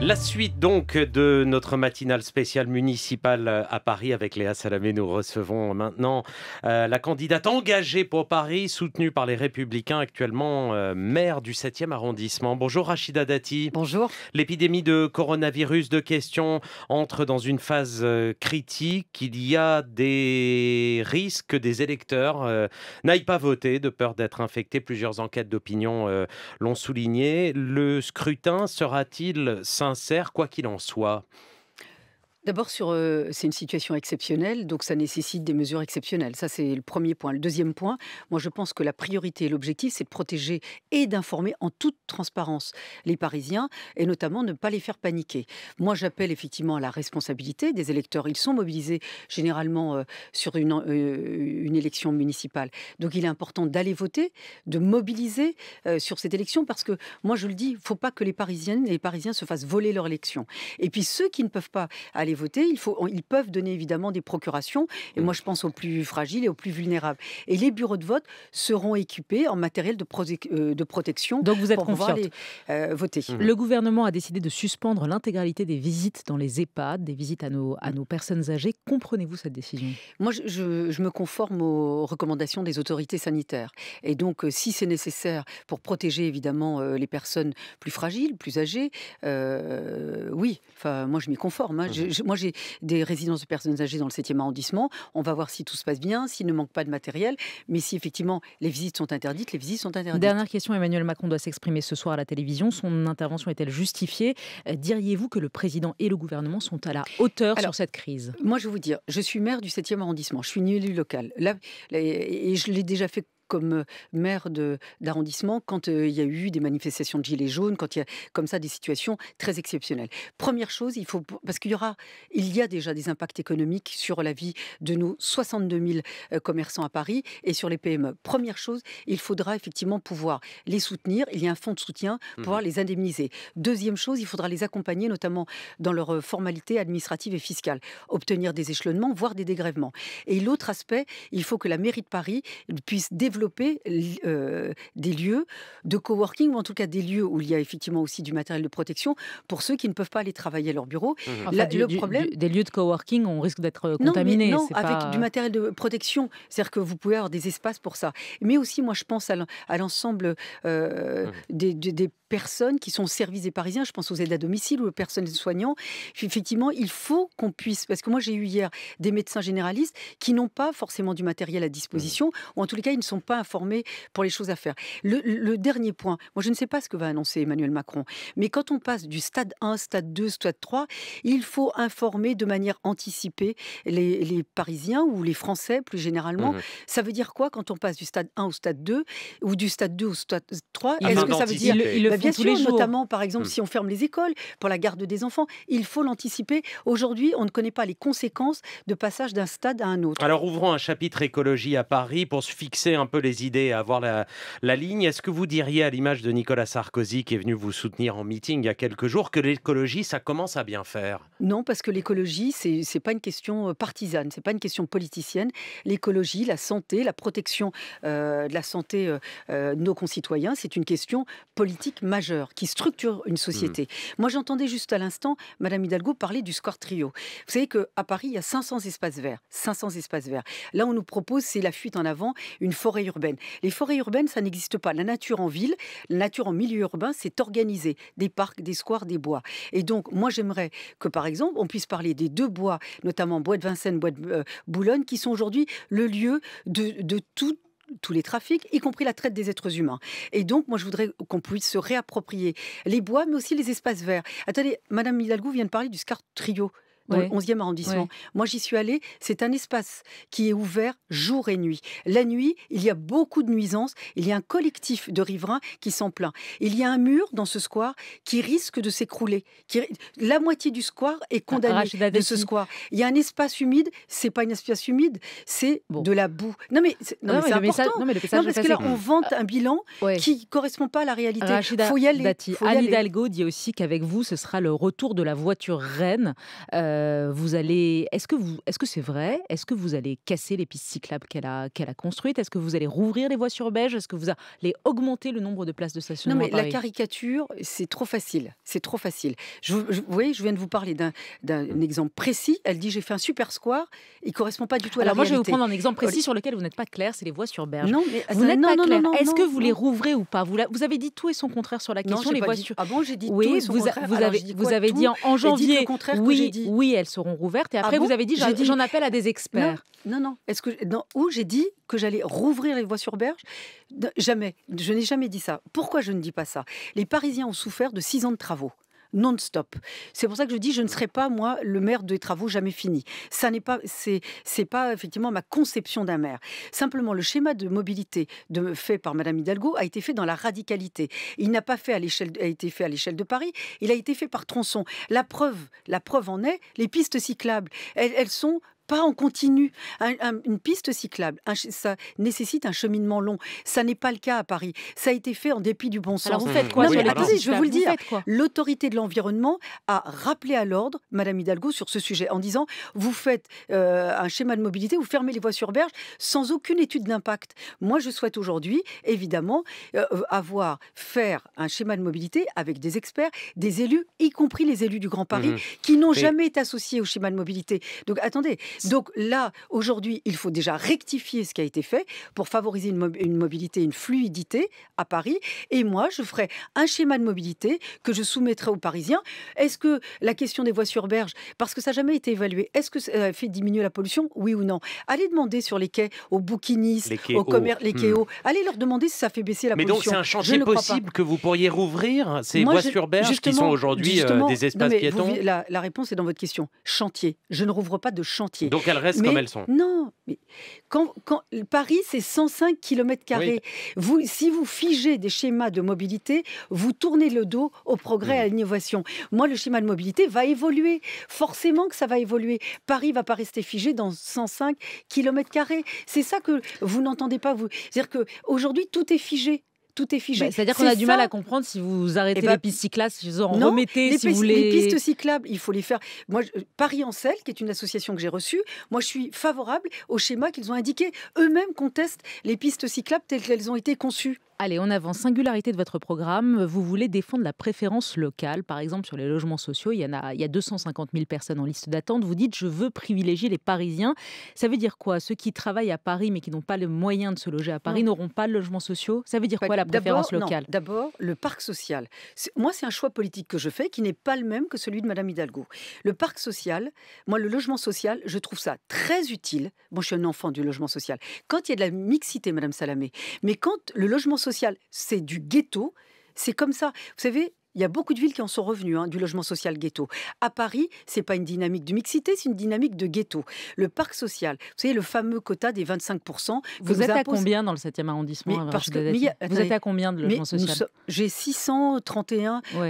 La suite donc de notre matinale spéciale municipale euh, à Paris avec Léa Salamé. Nous recevons maintenant euh, la candidate engagée pour Paris, soutenue par les Républicains, actuellement euh, maire du 7e arrondissement. Bonjour Rachida Dati. Bonjour. L'épidémie de coronavirus de question entre dans une phase critique. Il y a des risques que des électeurs n'aillent pas voter de peur d'être infectés. Plusieurs enquêtes d'opinion l'ont souligné. Le scrutin sera-t-il simple? quoi qu'il en soit. D'abord, sur, c'est une situation exceptionnelle, donc ça nécessite des mesures exceptionnelles. Ça, c'est le premier point. Le deuxième point, moi, je pense que la priorité et l'objectif, c'est de protéger et d'informer en toute transparence les Parisiens, et notamment ne pas les faire paniquer. Moi, j'appelle effectivement à la responsabilité des électeurs. Ils sont mobilisés généralement sur une, une, élection municipale. Donc, il est important d'aller voter, de mobiliser sur cette élection, parce que, moi, je le dis, il ne faut pas que les Parisiennes et les Parisiens se fassent voler leur élection. Et puis, ceux qui ne peuvent pas aller voter, il faut, ils peuvent donner évidemment des procurations. Et moi, mm. je pense aux plus fragiles et aux plus vulnérables. Et les bureaux de vote seront équipés en matériel de, euh, de protection. Donc vous êtes pour euh, voter. Mm. Le gouvernement a décidé de suspendre l'intégralité des visites dans les EHPAD, des visites à nos, à nos personnes âgées. Comprenez-vous cette décision Moi, je, me conforme aux recommandations des autorités sanitaires. Et donc, euh, si c'est nécessaire pour protéger évidemment les personnes plus fragiles, plus âgées, oui. Enfin, moi, je m'y conforme. Hein. Mm. Je, moi, j'ai des résidences de personnes âgées dans le 7e arrondissement. On va voir si tout se passe bien, s'il ne manque pas de matériel. Mais si effectivement les visites sont interdites, les visites sont interdites. Dernière question, Emmanuel Macron doit s'exprimer ce soir à la télévision. Son intervention est-elle justifiée euh, Diriez-vous que le président et le gouvernement sont à la hauteur sur cette crise Moi, je vais vous dire, je suis maire du 7e arrondissement. Je suis une élue locale. et je l'ai déjà fait comme maire d'arrondissement quand il y a eu des manifestations de gilets jaunes, quand il y a comme ça des situations très exceptionnelles. Première chose, il faut parce qu'il y aura, il y a déjà des impacts économiques sur la vie de nos 62 000 commerçants à Paris et sur les PME. Première chose, il faudra effectivement pouvoir les soutenir. Il y a un fonds de soutien pour mmh pouvoir les indemniser. Deuxième chose, il faudra les accompagner notamment dans leurs formalités administratives et fiscales, obtenir des échelonnements, voire des dégrèvements. Et l'autre aspect, il faut que la mairie de Paris puisse développer développer euh, des lieux de coworking, ou en tout cas des lieux où il y a effectivement aussi du matériel de protection pour ceux qui ne peuvent pas aller travailler à leur bureau. Mmh. le problème... des lieux de coworking, on risque d'être contaminé. Euh, non, avec du matériel de protection, c'est-à-dire que vous pouvez avoir des espaces pour ça. Mais aussi, moi, je pense à l'ensemble euh, mmh. des, personnes qui sont au service des Parisiens, je pense aux aides à domicile ou aux personnes soignants, effectivement, il faut qu'on puisse, parce que moi j'ai eu hier des médecins généralistes qui n'ont pas forcément du matériel à disposition, mmh. ou en tous les cas, ils ne sont pas pour les choses à faire. Le, dernier point, moi je ne sais pas ce que va annoncer Emmanuel Macron, mais quand on passe du stade 1, stade 2, stade 3, il faut informer de manière anticipée les, Parisiens ou les Français plus généralement. Mhm. Ça veut dire quoi quand on passe du stade 1 au stade 2 ou du stade 2 au stade 3 Est-ce que ça veut dire... Bah, bien sûr, notamment par exemple mhm. si on ferme les écoles pour la garde des enfants, il faut l'anticiper. Aujourd'hui, on ne connaît pas les conséquences de passage d'un stade à un autre. Alors ouvrons un chapitre écologie à Paris pour se fixer un peu les idées, à avoir la, ligne. Est-ce que vous diriez, à l'image de Nicolas Sarkozy qui est venu vous soutenir en meeting il y a quelques jours, que l'écologie, ça commence à bien faire Non, parce que l'écologie, c'est n'est pas une question euh, partisane, c'est pas une question politicienne. L'écologie, la santé, la protection euh, de la santé de euh, nos concitoyens, c'est une question politique majeure qui structure une société. Hmm. Moi, j'entendais juste à l'instant Madame Hidalgo parler du score trio. Vous savez qu'à Paris, il y a 500 espaces verts, 500 espaces verts. Là, on nous propose, c'est la fuite en avant, une forêt les forêts urbaines, ça n'existe pas. La nature en ville, la nature en milieu urbain, c'est organisé. Des parcs, des squares, des bois. Et donc, moi, j'aimerais que, par exemple, on puisse parler des deux bois, notamment bois de Vincennes, bois de euh, Boulogne, qui sont aujourd'hui le lieu de, tous les trafics, y compris la traite des êtres humains. Et donc, moi, je voudrais qu'on puisse se réapproprier les bois, mais aussi les espaces verts. Attendez, Madame Hidalgo vient de parler du Scar Trio dans le 11e arrondissement. Moi, j'y suis allée. C'est un espace qui est ouvert jour et nuit. La nuit, il y a beaucoup de nuisances. Il y a un collectif de riverains qui s'en plaint. Il y a un mur dans ce square qui risque de s'écrouler. La moitié du square est ah, condamnée de ce square. Il y a un espace humide. C'est pas un espace humide, c'est de la boue. Non, mais c'est ah important. non, mais parce que là, on vante ah. un bilan qui qui correspond pas à la réalité. Il faut y aller. Al Hidalgo dit aussi qu'avec vous, ce sera le retour de la voiture reine. Euh, euh, vous allez, est-ce que vous, est-ce que c'est vrai Est-ce que vous allez casser les pistes cyclables qu'elle a, qu'elle a construites Est-ce que vous allez rouvrir les voies sur Beige Est-ce que vous allez augmenter le nombre de places de stationnement Non, mais la caricature, c'est trop facile. C'est trop facile. Je, vous voyez, je viens de vous parler d'un mmh. exemple précis. Elle dit j'ai fait un super square. Il correspond pas du tout à Alors moi, je vais vous prendre un exemple précis sur lequel vous n'êtes pas clair. C'est les voies sur Berge. Non, mais vous n'êtes pas non, Est-ce que vous les rouvrez ou pas vous, vous avez dit tout et son contraire sur la question. Non, les voies sur... Ah bon, j'ai dit tout et son vous contraire. vous avez, vous avez dit en, en janvier. oui, oui elles seront rouvertes. Et ah après, vous avez dit, j'en appelle à des experts. Non, non. que dans ou j'ai dit que j'allais rouvrir les voies sur berge Jamais. Je n'ai jamais dit ça. Pourquoi je ne dis pas ça Les Parisiens ont souffert de six ans de travaux non-stop. C'est pour ça que je dis, je ne serai pas, moi, le maire des travaux jamais finis. Ça n'est pas, c'est, pas effectivement ma conception d'un maire. Simplement, le schéma de mobilité de, fait par Madame Hidalgo a été fait dans la radicalité. Il n'a pas fait à l'échelle, a été fait à l'échelle de Paris. Il a été fait par tronçon. La preuve, la preuve en est, les pistes cyclables. Elles, elles sont pas en continu. une piste cyclable, ça nécessite un cheminement long. Ça n'est pas le cas à Paris. Ça a été fait en dépit du bon sens. Alors vous faites quoi je vais vous le dire. L'autorité de l'environnement a rappelé à l'ordre Madame Hidalgo sur ce sujet en disant vous faites euh, un schéma de mobilité, vous fermez les voies sur berge sans aucune étude d'impact. Moi, je souhaite aujourd'hui, évidemment, euh, avoir faire un schéma de mobilité avec des experts, des élus, y compris les élus du Grand Paris, mmh. qui n'ont jamais été associés au schéma de mobilité. Donc attendez, donc là, aujourd'hui, il faut déjà rectifier ce qui a été fait pour favoriser une, mobilité, une fluidité à Paris. Et moi, je ferai un schéma de mobilité que je soumettrai aux Parisiens. Est-ce que la question des voies sur berge, parce que ça n'a jamais été évalué, est-ce que ça euh, fait diminuer la pollution Oui ou non Allez demander sur les quais aux bouquinistes, aux commerces, les quais hmm. Allez leur demander si ça fait baisser la pollution. Mais donc, c'est un chantier possible que vous pourriez rouvrir ces voies sur berge qui sont aujourd'hui euh, des espaces piétons la, la réponse est dans votre question. Chantier. Je ne rouvre pas de chantier. Donc elles restent comme elles sont. Non, mais quand, Paris c'est 105 km carrés. si vous figez des schémas de mobilité, vous tournez le dos au progrès, mm. à l'innovation. Moi, le schéma de mobilité va évoluer. Forcément que ça va évoluer. Paris va pas rester figé dans 105 km carrés. C'est ça que vous n'entendez pas. Vous, c'est-à-dire que aujourd'hui tout est figé tout est figé. Bah, c'est-à-dire qu'on a du mal à comprendre si vous arrêtez la eh ben, les pistes cyclables, si vous en remettez, les si vous les... les pistes cyclables, il faut les faire. Moi, je... Paris Ancel, qui est une association que j'ai reçue, moi je suis favorable au schéma qu'ils ont indiqué. Eux-mêmes contestent les pistes cyclables telles qu'elles ont été conçues. Allez, on avance. Singularité de votre programme, vous voulez défendre la préférence locale. Par exemple, sur les logements sociaux, il y, en a, il y a 250 000 personnes en liste d'attente. Vous dites, je veux privilégier les Parisiens. Ça veut dire quoi Ceux qui travaillent à Paris mais qui n'ont pas le moyen de se loger à Paris n'auront pas de logements sociaux Ça veut dire quoi la préférence locale D'abord, le parc social. Moi, c'est un choix politique que je fais qui n'est pas le même que celui de Madame Hidalgo. Le parc social, moi, le logement social, je trouve ça très utile. Moi, je suis un enfant du logement social. Quand il y a de la mixité, Madame Salamé, mais quand le logement social social. C'est du ghetto. C'est comme ça. Vous savez, il y a beaucoup de villes qui en sont revenues hein, du logement social ghetto. À Paris, c'est pas une dynamique de mixité, c'est une dynamique de ghetto. Le parc social, vous savez, le fameux quota des 25%. Euh, vous êtes à combien dans le 7e arrondissement parce Vous êtes à combien de logement social J'ai 631. vous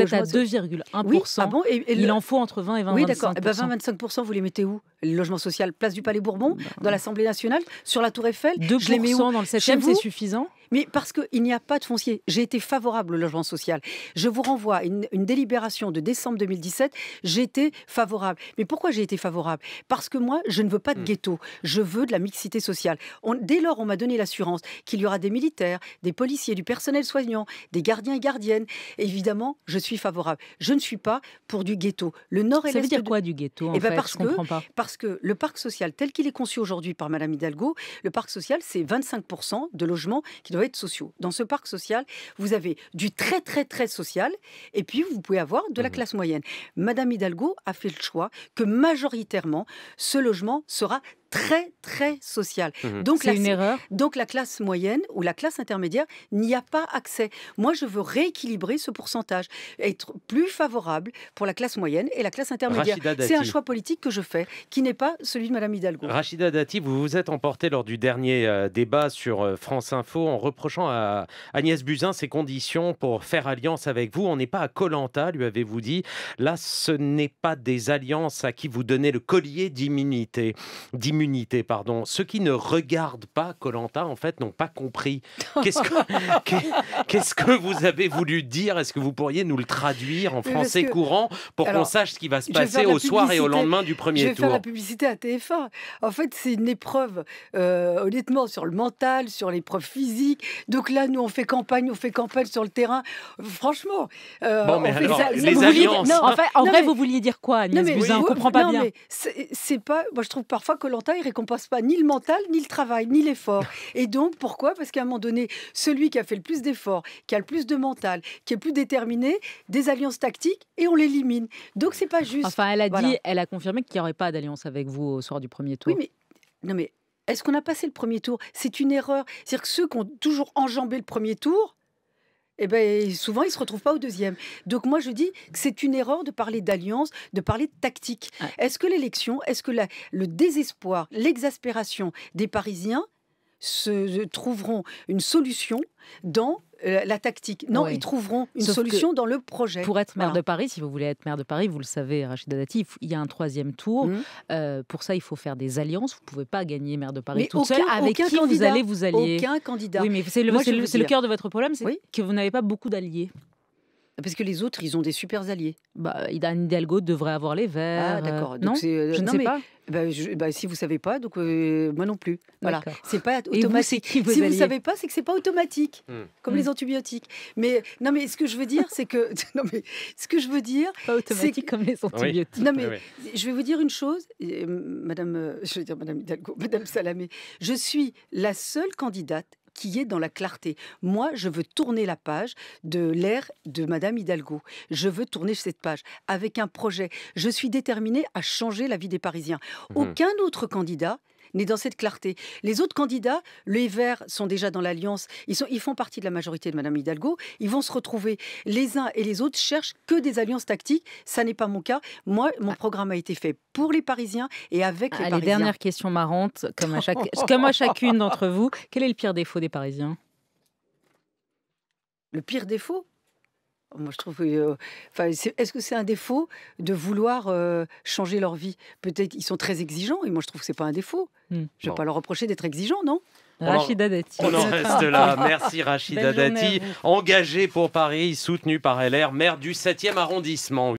êtes à 2,1%. Oui, ah bon, et, Il en faut entre 20 et 25%. oui, 25%. 20 25%, vous les mettez où Le logement social, place du Palais Bourbon, bah dans l'Assemblée nationale, sur la Tour Eiffel je les mets où dans le 7e, c'est suffisant mais parce qu'il n'y a pas de foncier. J'ai été favorable au logement social. Je vous renvoie une, délibération de décembre 2017. J'étais favorable. Mais pourquoi j'ai été favorable Parce que moi, je ne veux pas de hmm. ghetto. Je veux de la mixité sociale. On, dès lors, on m'a donné l'assurance qu'il y aura des militaires, des policiers, du personnel soignant, des gardiens et gardiennes. Évidemment, je suis favorable. Je ne suis pas pour du ghetto. Le Nord et Ça veut dire quoi du ghetto en eh ben, fait, parce, que, parce que le parc social tel qu'il est conçu aujourd'hui par Madame Hidalgo, le parc social, c'est 25% de logements qui doivent être sociaux. Dans ce parc social, vous avez du très très très social et puis vous pouvez avoir de la mmh classe moyenne. Madame Hidalgo a fait le choix que majoritairement, ce logement sera très très sociale. Mmh donc la, une erreur. Donc la classe moyenne ou la classe intermédiaire n'y a pas accès. Moi, je veux rééquilibrer ce pourcentage, être plus favorable pour la classe moyenne et la classe intermédiaire. C'est un choix politique que je fais, qui n'est pas celui de Madame Hidalgo. Rachida Dati, vous vous êtes emporté lors du dernier euh, débat sur euh, France Info en reprochant à Agnès Buzyn ses conditions pour faire alliance avec vous. On n'est pas à Colanta, lui avez-vous dit. Là, ce n'est pas des alliances à qui vous donnez le collier d'immunité Unité, pardon. Ceux qui ne regardent pas Colanta, en fait, n'ont pas compris. Qu'est-ce que, qu'est-ce que vous avez voulu dire Est-ce que vous pourriez nous le traduire en français courant pour qu'on sache ce qui va se passer au soir et au lendemain du premier tour Je vais faire la publicité à TF1. En fait, c'est une épreuve, euh, honnêtement, sur le mental, sur l'épreuve physique. Donc là, nous, on fait campagne, on fait campagne sur le terrain. Franchement, euh, les en, fait, vrai, vous vouliez dire quoi, Agnès Buzyn, On ne comprend pas bien. C'est pas. Moi, je trouve parfois que lanta et récompense pas ni le mental, ni le travail, ni l'effort. Et donc, pourquoi Parce qu'à un moment donné, celui qui a fait le plus d'efforts, qui a le plus de mental, qui est plus déterminé, des alliances tactiques et on l'élimine. Donc, c'est pas juste. Enfin, elle a dit, elle a confirmé qu'il n'y aurait pas d'alliance avec vous au soir du premier tour. Oui, mais. Non, mais est-ce qu'on a passé le premier tour C'est une erreur. C'est-à-dire que ceux qui ont toujours enjambé le premier tour, eh ben, et ben, souvent, ils ne se retrouvent pas au deuxième. Donc moi, je dis que c'est une erreur de parler d'alliance, de parler de tactique. Est-ce que l'élection, est-ce que le désespoir, l'exaspération des Parisiens se trouveront une solution dans euh, la tactique. Non, ils trouveront une solution dans le projet. Pour être maire de Paris, si vous voulez être maire de Paris, vous le savez, Rachida Dati, il y a un troisième tour. Mmh. Euh, pour ça, il faut faire des alliances. Vous ne pouvez pas gagner maire de Paris toute Avec qui candidat, vous allez vous allier Aucun candidat. Oui, mais c'est le, cœur de votre problème, c'est que vous n'avez pas beaucoup d'alliés. Parce que les autres, ils ont des super alliés. Bah, Anne Hidalgo devrait avoir les ah, verts. Ah, d'accord. non, euh, je ne sais pas. Bah, bah, si vous savez pas, donc euh, moi non plus. Voilà, c'est pas automatique. si vous ne savez pas, c'est que c'est pas automatique, hmm. comme les hmm. antibiotiques. Mais non, mais ce que je veux dire, c'est que non, mais ce que je veux dire, pas automatique comme les antibiotiques. Non, mais je vais vous dire une chose, Madame, je veux dire Madame Hidalgo, Madame Salamé, je suis la seule candidate qui est dans la clarté. Moi, je veux tourner la page de l'ère de Madame Hidalgo. Je veux tourner cette page avec un projet. Je suis déterminée à changer la vie des Parisiens. Mmh. Aucun autre candidat n'est dans cette clarté. Les autres candidats, les Verts sont déjà dans l'alliance, ils, ils font partie de la majorité de Madame Hidalgo, ils vont se retrouver. Les uns et les autres cherchent que des alliances tactiques, ça n'est pas mon cas. Moi, mon ah. programme a été fait pour les Parisiens et avec les Parisiens. Dernière question marrante, comme à, comme à chacune d'entre vous, quel est le pire défaut des Parisiens Le pire défaut moi, je trouve. Euh, enfin, est-ce que c'est un défaut de vouloir euh, changer leur vie Peut-être qu'ils sont très exigeants, et moi, je trouve que c'est pas un défaut. Je hmm. Je vais pas leur reprocher d'être exigeants, non Rachida Dati. On en reste là. Merci Rachida Dati, engagée pour Paris, soutenue par LR, maire du 7e arrondissement.